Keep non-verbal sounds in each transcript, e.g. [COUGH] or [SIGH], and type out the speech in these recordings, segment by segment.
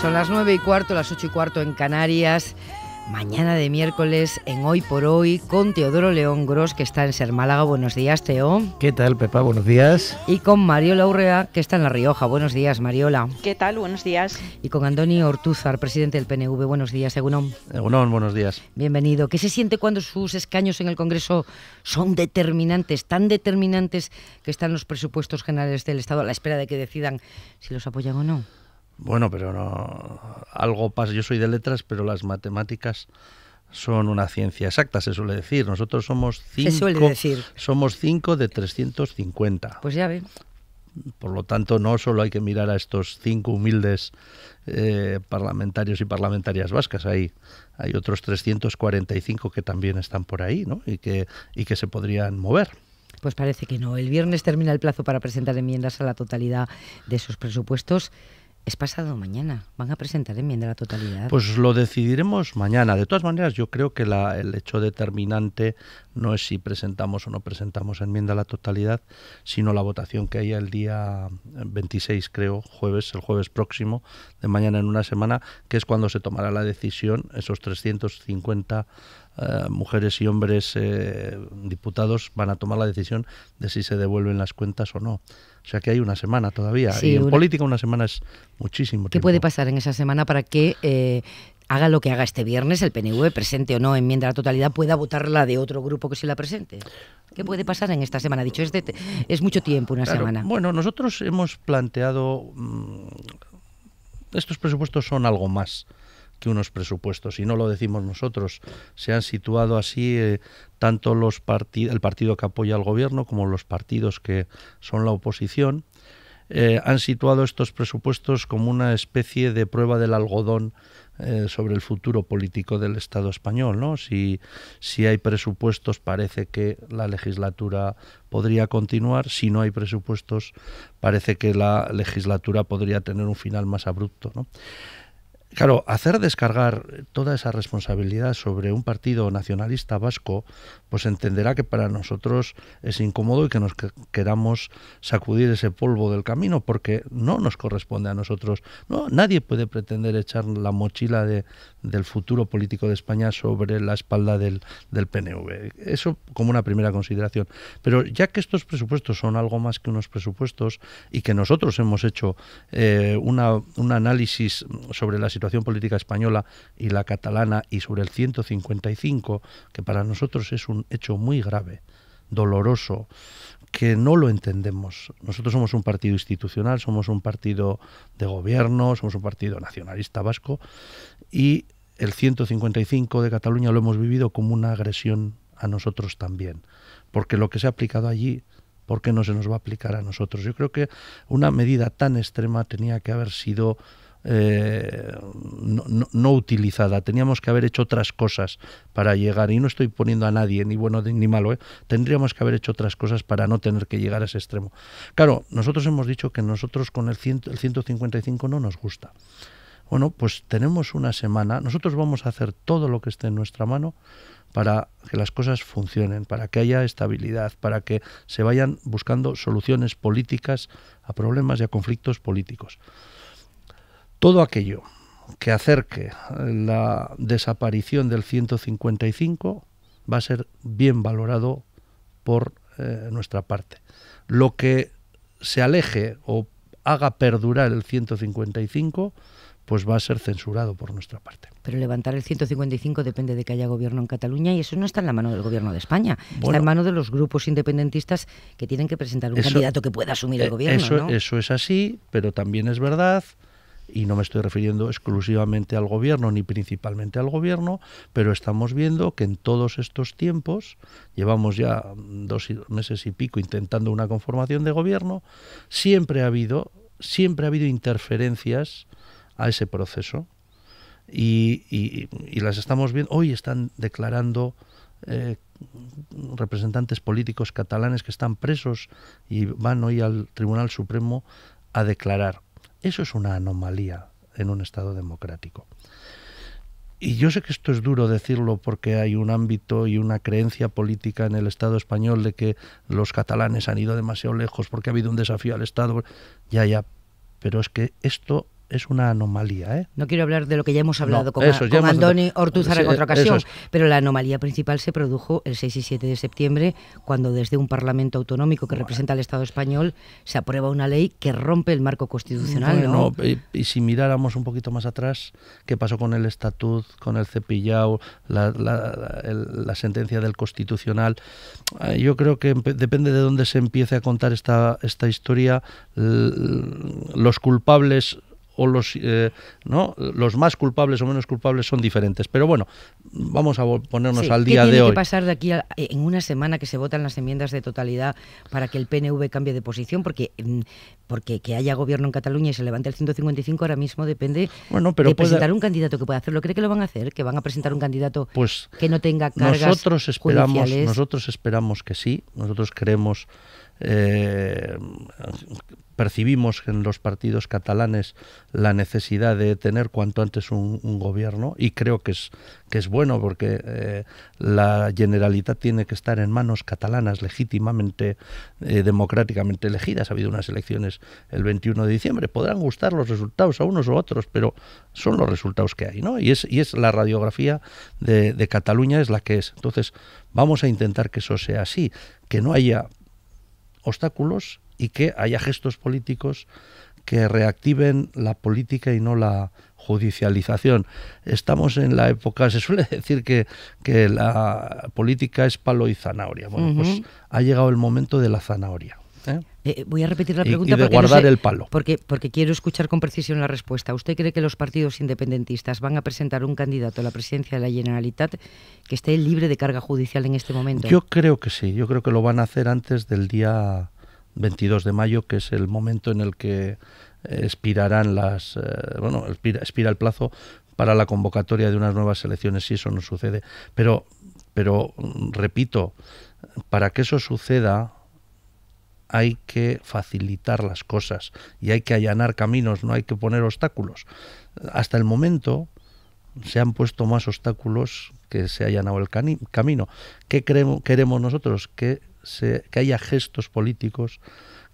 Son las 9 y cuarto, las 8 y cuarto en Canarias. Mañana de miércoles en Hoy por Hoy con Teodoro León Gros, que está en Ser Málaga. Buenos días, Teo. ¿Qué tal, Pepa? Buenos días. Y con Mariola Urrea, que está en La Rioja. Buenos días, Mariola. ¿Qué tal? Buenos días. Y con Andoni Ortúzar, presidente del PNV. Buenos días, Egunón. Egunón, buenos días. Bienvenido. ¿Qué se siente cuando sus escaños en el Congreso son determinantes, tan determinantes que están los presupuestos generales del Estado a la espera de que decidan si los apoyan o no? Bueno, pero no, algo pasa. Yo soy de letras, pero las matemáticas son una ciencia exacta, se suele decir. Nosotros somos cinco, somos cinco de 350. Pues ya ve. Por lo tanto, no solo hay que mirar a estos cinco humildes eh, parlamentarios y parlamentarias vascas, hay, hay otros 345 que también están por ahí ¿no? y, que, y que se podrían mover. Pues parece que no. El viernes termina el plazo para presentar enmiendas a la totalidad de esos presupuestos es pasado mañana. Van a presentar enmienda a la totalidad. Pues lo decidiremos mañana. De todas maneras, yo creo que la, el hecho determinante no es si presentamos o no presentamos enmienda a la totalidad, sino la votación que haya el día 26, eh, creo, jueves, el jueves próximo, de mañana en una semana, que es cuando se tomará la decisión, esos 350 eh, mujeres y hombres eh, diputados van a tomar la decisión de si se devuelven las cuentas o no. O sea que hay una semana todavía. y en política una semana es muchísimo. ¿Qué puede pasar en esa semana para que eh, haga lo que haga este viernes, el PNV presente o no enmienda la totalidad, pueda votar la de otro grupo que se la presente. ¿Qué puede pasar en esta semana? Dicho, es, es mucho tiempo una semana. Bueno, nosotros hemos planteado... Mm, estos presupuestos son algo más que unos presupuestos. Y no lo decimos nosotros. Se han situado así eh, tanto los el partido que apoya al gobierno como los partidos que son la oposición. Eh, han situado estos presupuestos como una especie de prueba del algodón eh, sobre el futuro político del Estado español. ¿no? Si, si hay presupuestos parece que la legislatura podría continuar, si no hay presupuestos parece que la legislatura podría tener un final más abrupto. ¿no? Claro, hacer descargar toda esa responsabilidad sobre un partido nacionalista vasco, pues entenderá que para nosotros es incómodo y que nos queramos sacudir ese polvo del camino, porque no nos corresponde a nosotros. No, nadie puede pretender echar la mochila del futuro político de España sobre la espalda del, PNV. Eso como una primera consideración. Pero ya que estos presupuestos son algo más que unos presupuestos y que nosotros hemos hecho eh, una, un análisis sobre la situación política española y la catalana y sobre el 155, que para nosotros es un hecho muy grave, doloroso, que no lo entendemos. Nosotros somos un partido institucional, somos un partido de gobierno, somos un partido nacionalista vasco y el 155 de Cataluña lo hemos vivido como una agresión a nosotros también, porque lo que se ha aplicado allí, ¿por qué no se nos va a aplicar a nosotros? Yo creo que una medida tan extrema tenía que haber sido eh, no, utilizada. Teníamos que haber hecho otras cosas para llegar. Y no estoy poniendo a nadie, ni bueno ni malo. ¿eh? Tendríamos que haber hecho otras cosas para no tener que llegar a ese extremo. Claro, nosotros hemos dicho que nosotros con el, el 155 no nos gusta. Bueno, pues tenemos una semana. Nosotros vamos a hacer todo lo que esté en nuestra mano para que las cosas funcionen, para que haya estabilidad, para que se vayan buscando soluciones políticas a problemas y a conflictos políticos. Todo aquello que acerque la desaparición del 155 va a ser bien valorado por eh, nuestra parte. Lo que se aleje o haga perdurar el 155 pues va a ser censurado por nuestra parte. Pero levantar el 155 depende de que haya gobierno en Cataluña y eso no está en la mano del gobierno de España, está en mano de los grupos independentistas que tienen que presentar un candidato que pueda asumir el e gobierno. eso es así, pero también es verdad y no me estoy refiriendo exclusivamente al gobierno ni principalmente al gobierno, pero estamos viendo que en todos estos tiempos, llevamos ya dos meses y pico intentando una conformación de gobierno, siempre ha habido, siempre ha habido interferencias a ese proceso y, las estamos viendo, hoy están declarando... Eh, representantes políticos catalanes que están presos y van hoy al Tribunal Supremo a declarar eso es una anomalía en un Estado democrático. Y yo sé que esto es duro decirlo porque hay un ámbito y una creencia política en el Estado español de que los catalanes han ido demasiado lejos porque ha habido un desafío al Estado. Ya, ya, pero es que esto es una anomalía. ¿eh? No quiero hablar de lo que ya hemos hablado con, Andoni Ortuzar en otra ocasión, pero la anomalía principal se produjo el 6 y 7 de septiembre, cuando desde un Parlamento autonómico que representa al Estado español se aprueba una ley que rompe el marco constitucional. y, si miráramos un poquito más atrás, ¿qué pasó con el estatut, con el cepillado, la, sentencia del constitucional? Eh, yo creo que depende de dónde se empiece a contar esta, esta historia, los culpables o los, eh, ¿no? los más culpables o menos culpables son diferentes. Pero bueno, vamos a ponernos al día ¿qué tiene de que pasar de aquí en una semana que se votan las enmiendas de totalidad para que el PNV cambie de posición? Porque, mm, porque que haya gobierno en Cataluña y se levante el 155 ahora mismo depende de presentar un candidato que pueda hacerlo. ¿Cree que lo van a hacer? ¿Que van a presentar un candidato pues que no tenga cargas nosotros esperamos, Nosotros esperamos que sí. Nosotros creemos eh, percibimos en los partidos catalanes la necesidad de tener cuanto antes un, gobierno y creo que es, que es bueno porque eh, la generalidad tiene que estar en manos catalanas legítimamente, eh, democráticamente elegidas. Ha habido unas elecciones el 21 de diciembre. Podrán gustar los resultados a unos u otros, pero son los resultados que hay. ¿no? Y, es, y es la radiografía de, de Cataluña es la que es. Entonces, vamos a intentar que eso sea así, que no haya obstáculos y que haya gestos políticos que reactiven la política y no la judicialización. Estamos en la época, se suele [LAUGHS] decir que, que la política es palo y zanahoria. Bueno, pues ha llegado el momento de la zanahoria. ¿eh? Eh, eh, voy a repetir la pregunta. porque guardar el palo. Porque, quiero escuchar con precisión la respuesta. ¿Usted cree que los partidos independentistas van a presentar un candidato a la presidencia de la Generalitat que esté libre de carga judicial en este momento? Yo creo que sí. Yo creo que lo van a hacer antes del día 22 de mayo, que es el momento en el que eh, expirarán las. bueno, expira, el plazo para la convocatoria de unas nuevas elecciones si eso no sucede. Pero, pero repito, para que eso suceda hay que facilitar las cosas y hay que allanar caminos, no hay que poner obstáculos. Hasta el momento se han puesto más obstáculos que se ha allanado el camino. ¿Qué creemos, queremos nosotros? Que, se, que haya gestos políticos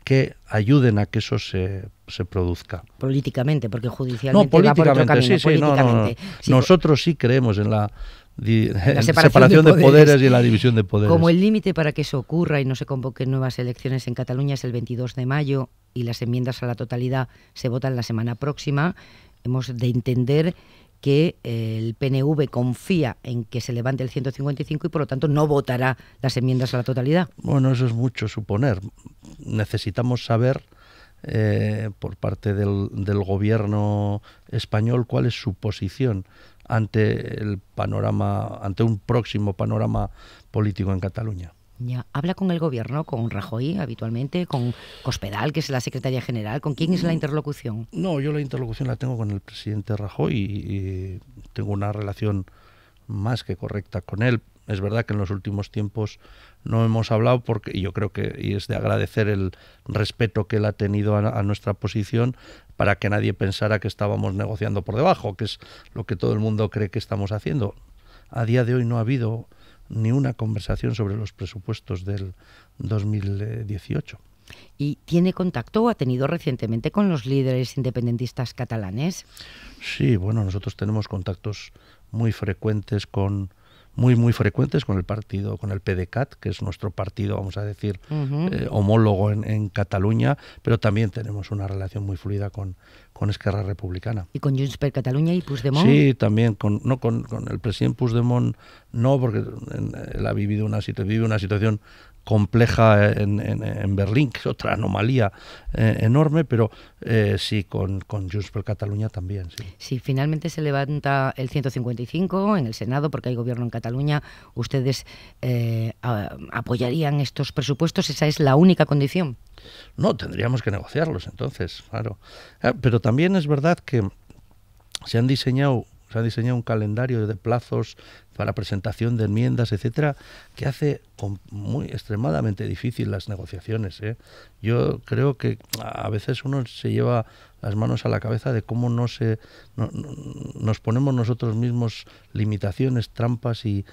que ayuden a que eso se, produzca. Políticamente, porque judicialmente. No, políticamente, otro no, no, Nosotros sí creemos en la la [LAUGHS] separación, de, poderes. y la división de poderes. Como el límite para que eso ocurra y no se convoquen nuevas elecciones en Cataluña es el 22 de mayo y las enmiendas a la totalidad se votan la semana próxima, hemos de entender que eh, el PNV confía en que se levante el 155 y por lo tanto no votará las enmiendas a la totalidad. Bueno, eso es mucho suponer. Necesitamos saber eh, por parte del, del, gobierno español cuál es su posición ante el panorama, ante un próximo panorama político en Cataluña. ¿Habla con el gobierno, con Rajoy habitualmente, con Cospedal, que es la secretaria general? ¿Con quién es la mm, interlocución? No, yo la interlocución la tengo con el presidente Rajoy y tengo una relación más que correcta con él. Es verdad que en los últimos tiempos no hemos hablado porque yo creo que y es de agradecer el respeto que él ha tenido a, a, nuestra posición para que nadie pensara que estábamos negociando por debajo, que es lo que todo el mundo cree que estamos haciendo. A día de hoy no ha habido ni una conversación sobre los presupuestos del 2018. ¿Y tiene contacto o ha tenido recientemente con los líderes independentistas catalanes? Sí, bueno, nosotros tenemos contactos muy frecuentes con, muy muy frecuentes con el partido, con el PDCAT, que es nuestro partido, vamos a decir, eh, homólogo en, en, Cataluña, pero también tenemos una relación muy fluida con, con Esquerra Republicana. ¿Y con Junts per Cataluña y Puigdemont? Sí, también, con, no, con, con el presidente Puigdemont no, porque él ha vivido una, vive una situación compleja en, en, en, Berlín, que es otra anomalía eh, enorme, pero eh, sí, con, con Junts Cataluña también. Si finalmente se levanta el 155 en el Senado, porque hay gobierno en Cataluña, ¿ustedes eh, apoyarían estos presupuestos? ¿Esa es la única condición? No, tendríamos que negociarlos entonces, claro. Ah, pero también es verdad que se han diseñado se ha diseñado un calendario de plazos para presentación de enmiendas, etcétera, que hace muy extremadamente difícil las negociaciones. ¿eh? Yo creo que a veces uno se lleva las manos a la cabeza de cómo no se nos ponemos nosotros mismos limitaciones, trampas y,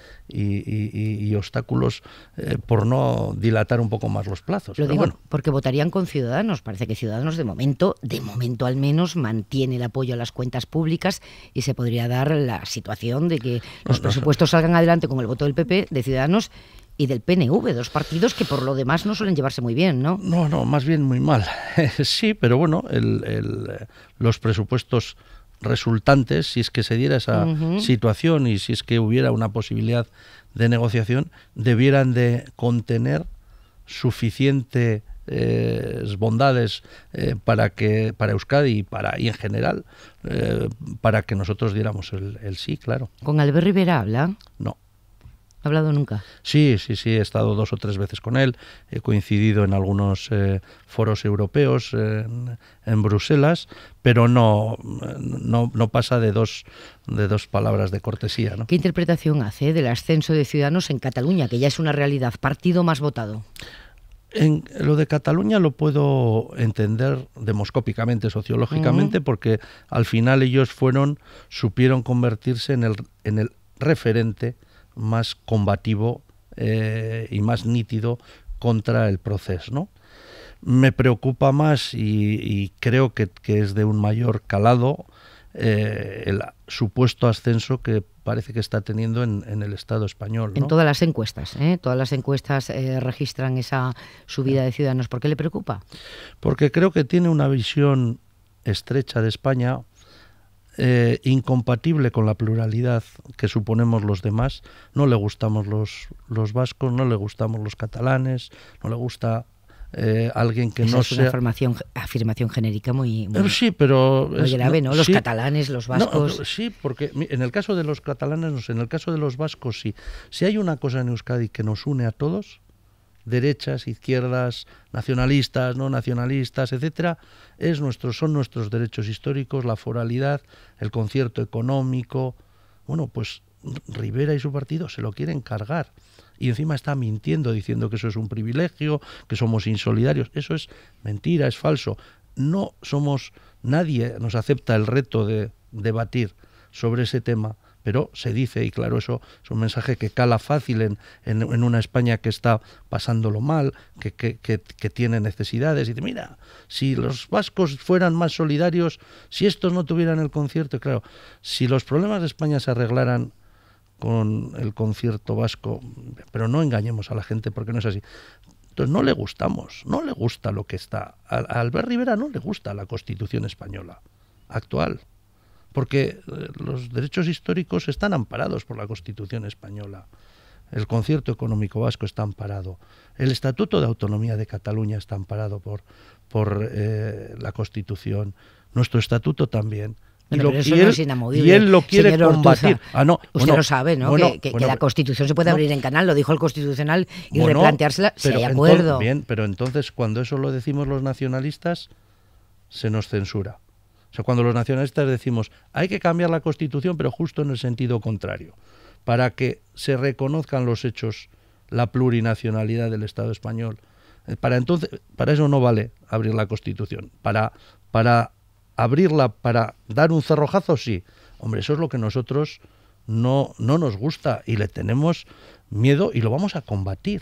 obstáculos eh, por no dilatar un poco más los plazos. Lo digo porque votarían con Ciudadanos. Parece que Ciudadanos de momento, de momento al menos, mantiene el apoyo a las cuentas públicas y se podría dar la situación de que los presupuestos salgan adelante con el voto del PP, de Ciudadanos y del PNV, dos partidos que por lo demás no suelen llevarse muy bien, ¿no? No, no, más bien muy mal. [LAUGHS] sí, pero bueno, los presupuestos resultantes, si es que se diera esa situación y si es que hubiera una posibilidad de negociación, debieran de contener suficiente eh, bondades eh, para que para Euskadi y para y en general eh, para que nosotros diéramos el, sí, claro. ¿Con Albert Rivera habla? No. ¿Ha hablado nunca? Sí, sí, sí, he estado dos o tres veces con él, he coincidido en algunos foros europeos en, Bruselas, pero no, no, pasa de dos, de dos palabras de cortesía. ¿no? ¿Qué interpretación hace del ascenso de Ciudadanos en Cataluña, que ya es una realidad, partido más votado? En lo de Cataluña lo puedo entender demoscópicamente, sociológicamente, porque al final ellos fueron, supieron convertirse en el, referente más combativo eh, y más nítido contra el proceso. Me preocupa más y, creo que, es de un mayor calado eh, el supuesto ascenso que parece que está teniendo en, el Estado español. En todas las encuestas, ¿eh? todas las encuestas eh, registran esa subida de ciudadanos. ¿Por qué le preocupa? Porque creo que tiene una visión estrecha de España eh, incompatible con la pluralidad que suponemos los demás. No le gustamos los, los vascos, no le gustamos los catalanes, no le gusta eh, alguien que no es una afirmación genérica muy, eh, sí, pero grave, ¿no? Los catalanes, los vascos. sí, porque en el caso de los catalanes, no en el caso de los vascos, sí. Si hay una cosa en Euskadi que nos une a todos, derechas, izquierdas, nacionalistas, no nacionalistas, etcétera, es nuestro, son nuestros derechos históricos, la foralidad, el concierto económico. Bueno, pues Rivera y su partido se lo quieren cargar y encima está mintiendo diciendo que eso es un privilegio, que somos insolidarios. Eso es mentira, es falso. No somos, nadie nos acepta el reto de debatir sobre ese tema pero se dice, y claro, eso es un mensaje que cala fácil en, en, una España que está pasándolo mal, que, tiene necesidades. Y dice, mira, si los vascos fueran más solidarios, si estos no tuvieran el concierto, claro, si los problemas de España se arreglaran con el concierto vasco, pero no engañemos a la gente porque no es así. Entonces no le gustamos, no le gusta lo que está. A, Albert Rivera no le gusta la Constitución española actual, porque eh, los derechos históricos están amparados por la Constitución española. El concierto económico vasco está amparado. El Estatuto de Autonomía de Cataluña está amparado por, por eh, la Constitución. Nuestro estatuto también y, él, lo quiere combatir. Ah, usted lo sabe, ¿no? que, la Constitución se puede abrir en canal, lo dijo el Constitucional, y replanteársela pero, si hay acuerdo. bien, pero entonces cuando eso lo decimos los nacionalistas, se nos censura. O sea, cuando los nacionalistas decimos hay que cambiar la Constitución, pero justo en el sentido contrario, para que se reconozcan los hechos, la plurinacionalidad del Estado español. Eh, para entonces, para eso no vale abrir la Constitución, para, para abrirla para dar un cerrojazo, sí. Hombre, eso es lo que nosotros no, no nos gusta y le tenemos miedo y lo vamos a combatir.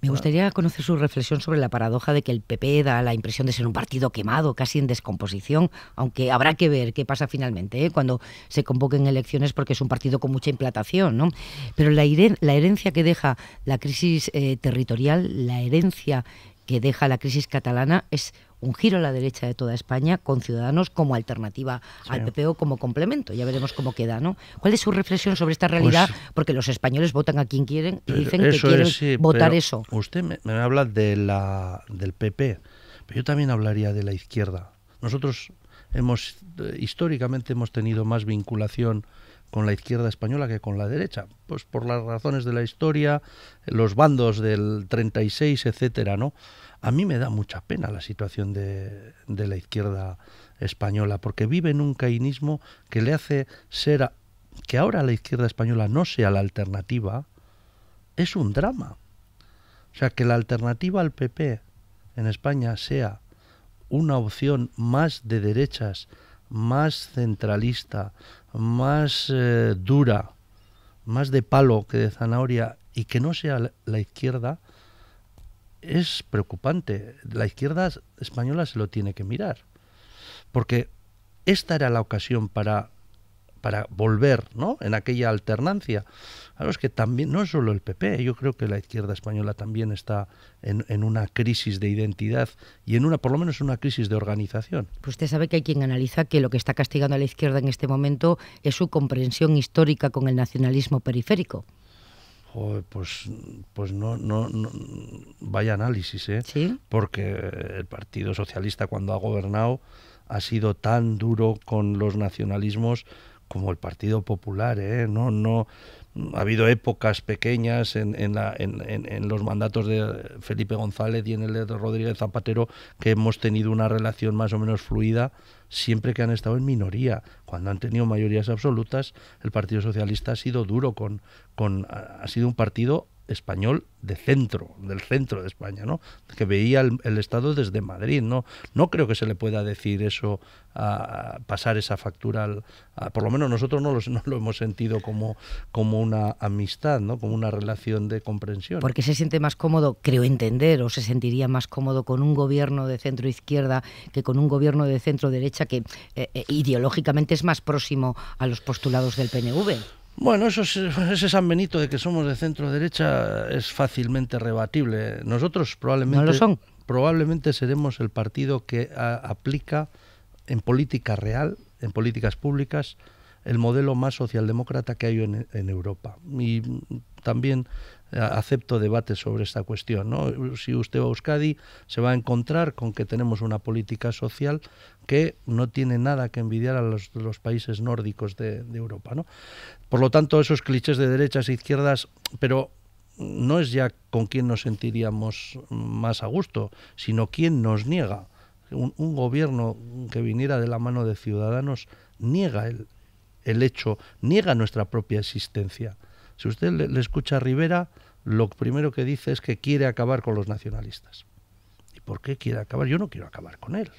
Me gustaría conocer su reflexión sobre la paradoja de que el PP da la impresión de ser un partido quemado, casi en descomposición, aunque habrá que ver qué pasa finalmente ¿eh? cuando se convoquen elecciones porque es un partido con mucha implantación. ¿no? Pero la, herencia que deja la crisis eh, territorial, la herencia que deja la crisis catalana es un giro a la derecha de toda España con Ciudadanos como alternativa al PP como complemento. Ya veremos cómo queda, ¿no? ¿Cuál es su reflexión sobre esta pues realidad? Porque los españoles votan a quien quieren y dicen que quieren votar eso. Usted me, habla de la, del PP, pero yo también hablaría de la izquierda. Nosotros hemos eh, históricamente hemos tenido más vinculación con la izquierda española que con la derecha, pues por las razones de la historia, los bandos del 36, etcétera, ¿no? A mí me da mucha pena la situación de, de la izquierda española, porque vive en un caínismo... que le hace ser a, que ahora la izquierda española no sea la alternativa, es un drama. O sea, que la alternativa al PP en España sea una opción más de derechas más centralista, más eh, dura, más de palo que de zanahoria y que no sea la izquierda, es preocupante. La izquierda española se lo tiene que mirar. Porque esta era la ocasión para para volver ¿no? en aquella alternancia. a los que también, no es solo el PP, yo creo que la izquierda española también está en, en, una crisis de identidad y en una, por lo menos, una crisis de organización. Pues usted sabe que hay quien analiza que lo que está castigando a la izquierda en este momento es su comprensión histórica con el nacionalismo periférico. pues, pues no, no, no, vaya análisis, ¿eh? ¿Sí? Porque el Partido Socialista cuando ha gobernado ha sido tan duro con los nacionalismos como el Partido Popular, ¿eh? no, no, ha habido épocas pequeñas en, la, en, los mandatos de Felipe González y en el de Rodríguez Zapatero que hemos tenido una relación más o menos fluida siempre que han estado en minoría. Cuando han tenido mayorías absolutas, el Partido Socialista ha sido duro con ha sido un partido español de centro, del centro de España, ¿no? Que veía el, Estado desde Madrid, ¿no? No creo que se le pueda decir eso, a pasar esa factura, al, por lo menos nosotros no, lo hemos sentido como, como una amistad, ¿no? Como una relación de comprensión. Porque se siente más cómodo, creo entender, o se sentiría más cómodo con un gobierno de centro izquierda que con un gobierno de centro derecha que eh, eh, ideológicamente es más próximo a los postulados del PNV. Bueno, eso es, [LAUGHS] ese San de que somos de centro derecha es fácilmente rebatible. Nosotros probablemente, probablemente seremos el partido que aplica en política real, en políticas públicas, el modelo más socialdemócrata que hay en, Europa. Y también eh, acepto debates sobre esta cuestión. Si usted va a Euskadi, se va a encontrar con que tenemos una política social que no tiene nada que envidiar a los, países nórdicos de, Europa. ¿no? Por lo tanto, esos clichés de derechas e izquierdas, pero no es ya con quién nos sentiríamos más a gusto, sino quién nos niega. Un, un gobierno que viniera de la mano de ciudadanos niega el, el hecho, niega nuestra propia existencia. Si usted le, escucha a Rivera, lo primero que dice es que quiere acabar con los nacionalistas. ¿Y por qué quiere acabar? Yo no quiero acabar con él.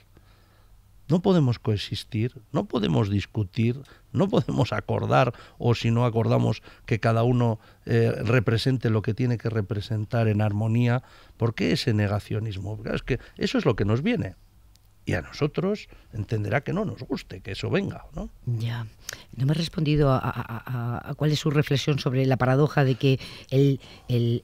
No podemos coexistir, no podemos discutir, no podemos acordar o si no acordamos que cada uno eh, represente lo que tiene que representar en armonía. ¿Por qué ese negacionismo? Es que eso es lo que nos viene y a nosotros entenderá que no nos guste, que eso venga. ¿no? Ya, no me has respondido a, cuál es su reflexión sobre la paradoja de que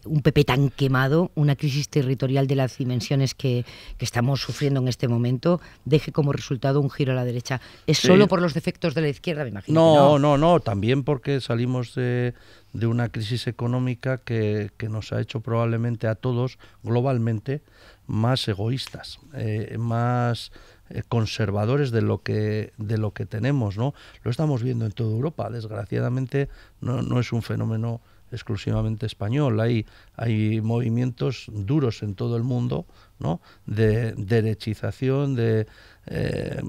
un PP tan quemado, una crisis territorial de las dimensiones que, estamos sufriendo en este momento, deje como resultado un giro a la derecha. ¿Es solo por los defectos de la izquierda, me imagino? no, no, no también porque salimos de de una crisis económica que, nos ha hecho probablemente a todos globalmente más egoístas, eh, más eh, conservadores de lo que de lo que tenemos, ¿no? Lo estamos viendo en toda Europa. Desgraciadamente no es un fenómeno exclusivamente español, hay, hay movimientos duros en todo el mundo ¿no? de derechización, de eh,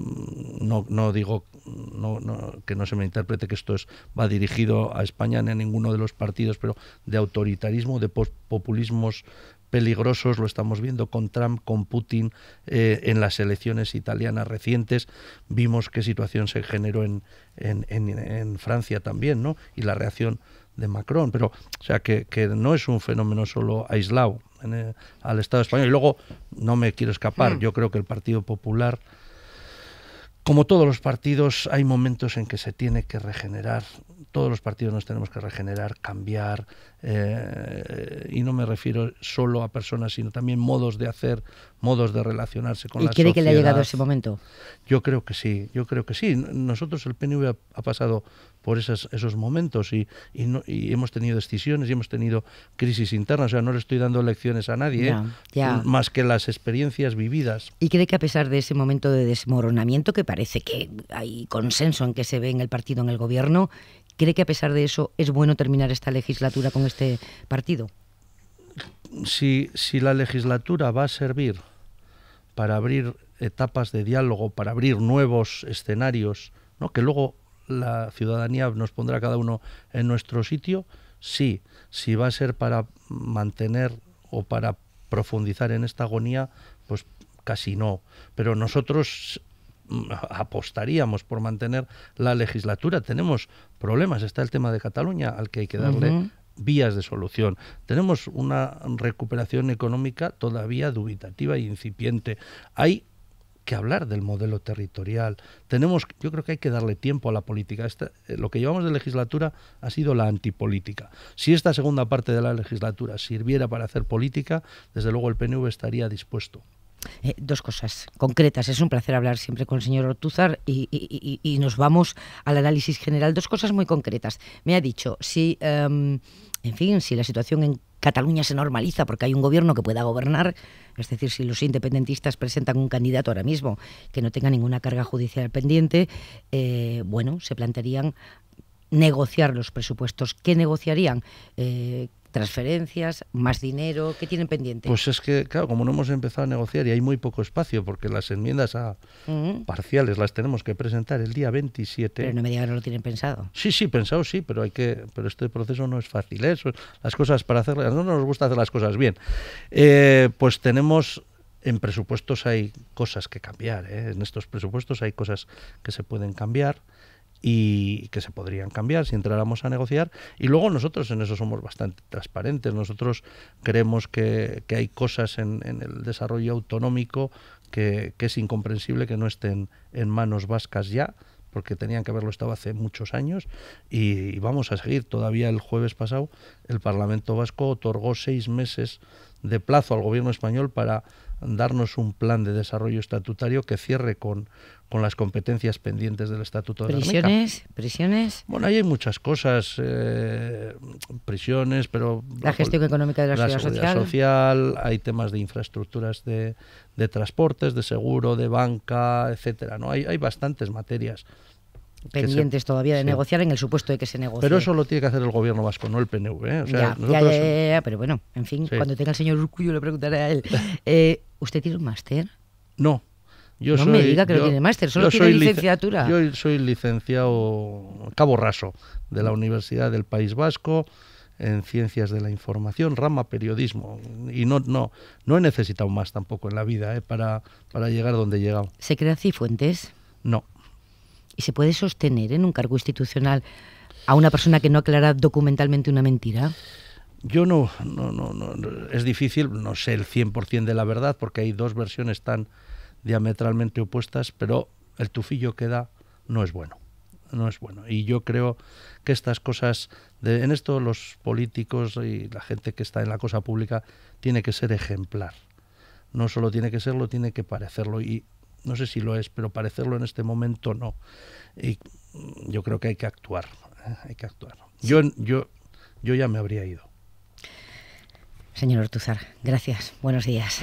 no, no, digo no, no, que no se me interprete que esto es, va dirigido a España ni a ninguno de los partidos, pero de autoritarismo, de populismos peligrosos, lo estamos viendo con Trump, con Putin, eh, en las elecciones italianas recientes, vimos qué situación se generó en, en, en, en Francia también, ¿no? Y la reacción de Macron. Pero, o sea, que, no es un fenómeno solo aislado al Estado español. Y luego, no me quiero escapar, hmm. yo creo que el Partido Popular, como todos los partidos, hay momentos en que se tiene que regenerar. Todos los partidos nos tenemos que regenerar, cambiar, eh, y no me refiero solo a personas, sino también modos de hacer, modos de relacionarse con ¿Y cree que le ha llegado ese momento? Yo creo que sí, yo creo que sí. Nosotros el PNV ha, pasado por esas, esos momentos y, hemos tenido decisiones y hemos tenido crisis internas. O sea, no le estoy dando lecciones a nadie, eh, más que las experiencias vividas. ¿Y cree que a pesar de ese momento de desmoronamiento, que parece que hay consenso en que se ve en el partido, en el gobierno, ¿Cree que a pesar de eso es bueno terminar esta legislatura con este partido? Si, si la legislatura va a servir para abrir etapas de diálogo, para abrir nuevos escenarios, ¿no? que luego la ciudadanía nos pondrá cada uno en nuestro sitio, sí, si va a ser para mantener o para profundizar en esta agonía, pues casi no. Pero nosotros Mm, apostaríamos por mantener la legislatura. Tenemos problemas. Está el tema de Cataluña al que hay que darle vías de solución. Tenemos una recuperación económica todavía dubitativa e incipiente. Hay que hablar del modelo territorial. Tenemos, yo creo que hay que darle tiempo a la política. Eh, lo que llevamos de legislatura ha sido la antipolítica. Si esta segunda parte de la legislatura sirviera para hacer política, desde luego el PNV estaría dispuesto eh, dos cosas concretas. Es un placer hablar siempre con el señor Ortuzar y, nos vamos al análisis general. Dos cosas muy concretas. Me ha dicho, si, em, en fin, si la situación en Cataluña se normaliza porque hay un gobierno que pueda gobernar, es decir, si los independentistas presentan un candidato ahora mismo que no tenga ninguna carga judicial pendiente, eh, bueno, se plantearían negociar los presupuestos. ¿Qué negociarían? Eh, transferencias, más dinero, ¿qué tienen pendiente? Pues es que, claro, como no hemos empezado a negociar y hay muy poco espacio porque las enmiendas parciales las tenemos que presentar el día 27. Pero no me digan no lo tienen pensado. Sí, sí, pensado sí, pero hay que pero este proceso no es fácil, ¿eh? las cosas para hacerlas no nos gusta hacer las cosas bien. Eh, pues tenemos en presupuestos hay cosas que cambiar, ¿eh? en estos presupuestos hay cosas que se pueden cambiar y que se podrían cambiar si entráramos a negociar. Y luego nosotros en eso somos bastante transparentes. Nosotros creemos que, hay cosas en, el desarrollo autonómico que es incomprensible que no estén en manos vascas ya porque tenían que haberlo estado hace muchos años y, vamos a seguir. Todavía el jueves pasado el Parlamento Vasco otorgó seis meses de plazo al gobierno español para darnos un plan de desarrollo estatutario que cierre con, con las competencias pendientes del Estatuto de ¿Prisiones? Garnica. ¿Prisiones? Bueno, ahí hay muchas cosas. Eh, prisiones, pero... La gestión económica de la, la seguridad, social. Hay temas de infraestructuras de, de, transportes, de seguro, de banca, etcétera. ¿no? Hay, hay bastantes materias pendientes todavía de negociar en el supuesto de que se negocie. Pero eso lo tiene que hacer el gobierno vasco, no el PNV. ¿eh? ya, ya, ya, pero bueno, en fin, cuando tenga el señor Urcuyo le preguntaré a él. [LAUGHS] Eh, ¿Usted tiene un máster? No. Yo no me diga que no tiene máster, solo tiene licenciatura. Yo soy licenciado Cabo Raso de la Universidad del País Vasco en Ciencias de la Información, rama periodismo. Y no, no, no he necesitado más tampoco en la vida ¿eh? para, para llegar donde he llegado. ¿Se crea Cifuentes? No. ¿Y se puede sostener en un cargo institucional a una persona que no aclara documentalmente una mentira? Yo no, no, no, no es difícil, no sé el 100% de la verdad, porque hay dos versiones tan diametralmente opuestas, pero el tufillo que da no es bueno. No es bueno. Y yo creo que estas cosas, en esto los políticos y la gente que está en la cosa pública tiene que ser ejemplar. No solo tiene que serlo, tiene que parecerlo. Y no sé si lo es, pero parecerlo en este momento no. Y yo creo que hay que actuar, ¿eh? hay que actuar. Yo, yo, yo ya me habría ido. Señor Ortuzar, gracias. Buenos días.